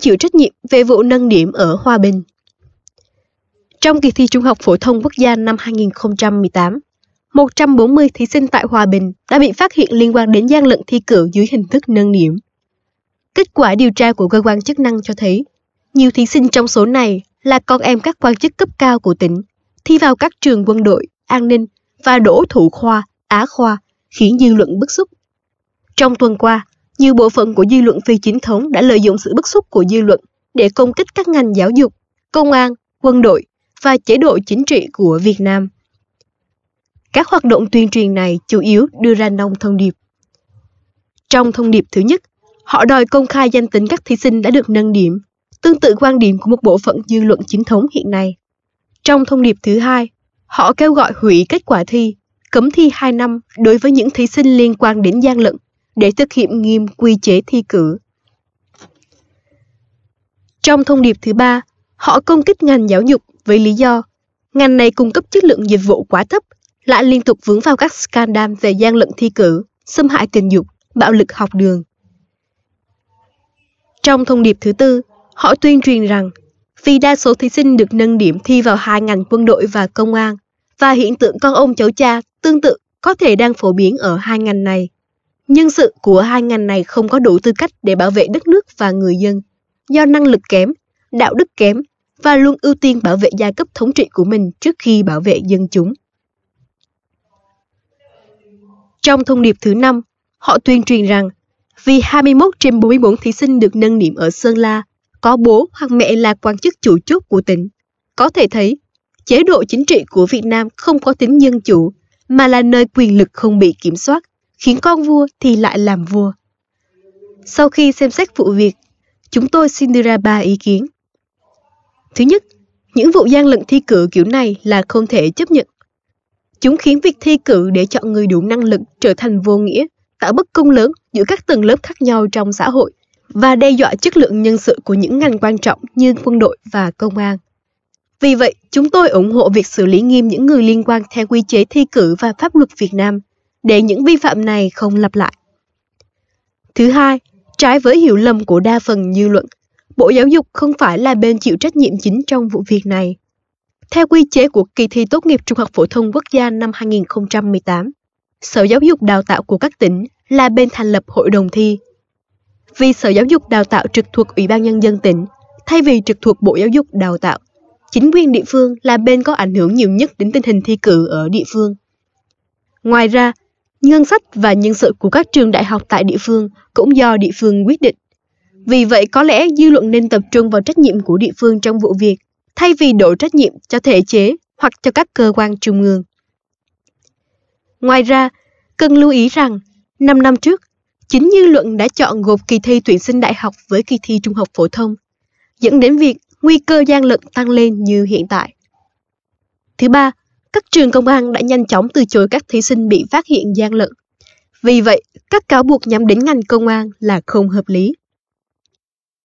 chịu trách nhiệm về vụ nâng điểm ở Hòa Bình. Trong kỳ thi Trung học Phổ thông Quốc gia năm 2018, 140 thí sinh tại Hòa Bình đã bị phát hiện liên quan đến gian lận thi cử dưới hình thức nâng điểm. Kết quả điều tra của cơ quan chức năng cho thấy, nhiều thí sinh trong số này là con em các quan chức cấp cao của tỉnh, thi vào các trường quân đội, an ninh và đổ thủ khoa, á khoa, khiến dư luận bức xúc. Trong tuần qua, nhiều bộ phận của dư luận phi chính thống đã lợi dụng sự bức xúc của dư luận để công kích các ngành giáo dục, công an, quân đội và chế độ chính trị của Việt Nam. Các hoạt động tuyên truyền này chủ yếu đưa ra nông thông điệp. Trong thông điệp thứ nhất, họ đòi công khai danh tính các thí sinh đã được nâng điểm, tương tự quan điểm của một bộ phận dư luận chính thống hiện nay. Trong thông điệp thứ hai, họ kêu gọi hủy kết quả thi, cấm thi 2 năm đối với những thí sinh liên quan đến gian lận để thực hiện nghiêm quy chế thi cử. Trong thông điệp thứ ba, họ công kích ngành giáo dục với lý do ngành này cung cấp chất lượng dịch vụ quá thấp, lại liên tục vướng vào các scandal về gian lận thi cử, xâm hại tình dục, bạo lực học đường. Trong thông điệp thứ tư, họ tuyên truyền rằng vì đa số thí sinh được nâng điểm thi vào hai ngành quân đội và công an, và hiện tượng con ông cháu cha tương tự có thể đang phổ biến ở hai ngành này. Nhân sự của hai ngành này không có đủ tư cách để bảo vệ đất nước và người dân, do năng lực kém, đạo đức kém và luôn ưu tiên bảo vệ giai cấp thống trị của mình trước khi bảo vệ dân chúng. Trong thông điệp thứ năm, họ tuyên truyền rằng vì 21 trên 44 thí sinh được nâng điểm ở Sơn La có bố hoặc mẹ là quan chức chủ chốt của tỉnh. Có thể thấy, chế độ chính trị của Việt Nam không có tính dân chủ, mà là nơi quyền lực không bị kiểm soát khiến con vua thì lại làm vua. Sau khi xem xét vụ việc, chúng tôi xin đưa ra ba ý kiến. Thứ nhất, những vụ gian lận thi cử kiểu này là không thể chấp nhận. Chúng khiến việc thi cử để chọn người đủ năng lực trở thành vô nghĩa, tạo bất công lớn giữa các tầng lớp khác nhau trong xã hội và đe dọa chất lượng nhân sự của những ngành quan trọng như quân đội và công an. Vì vậy, chúng tôi ủng hộ việc xử lý nghiêm những người liên quan theo quy chế thi cử và pháp luật Việt Nam – để những vi phạm này không lặp lại. Thứ hai, trái với hiểu lầm của đa phần dư luận, Bộ Giáo dục không phải là bên chịu trách nhiệm chính trong vụ việc này. Theo quy chế của kỳ thi tốt nghiệp trung học phổ thông quốc gia năm 2018, Sở Giáo dục Đào tạo của các tỉnh là bên thành lập hội đồng thi. Vì Sở Giáo dục Đào tạo trực thuộc Ủy ban Nhân dân tỉnh, thay vì trực thuộc Bộ Giáo dục Đào tạo, chính quyền địa phương là bên có ảnh hưởng nhiều nhất đến tình hình thi cử ở địa phương. Ngoài ra, Ngân sách và nhân sự của các trường đại học tại địa phương cũng do địa phương quyết định. Vì vậy có lẽ dư luận nên tập trung vào trách nhiệm của địa phương trong vụ việc, thay vì đổ trách nhiệm cho thể chế hoặc cho các cơ quan trung ương. Ngoài ra, cần lưu ý rằng, 5 năm trước, chính dư luận đã chọn gộp kỳ thi tuyển sinh đại học với kỳ thi trung học phổ thông, dẫn đến việc nguy cơ gian lận tăng lên như hiện tại. Thứ ba, các trường công an đã nhanh chóng từ chối các thí sinh bị phát hiện gian lận. Vì vậy, các cáo buộc nhắm đến ngành công an là không hợp lý.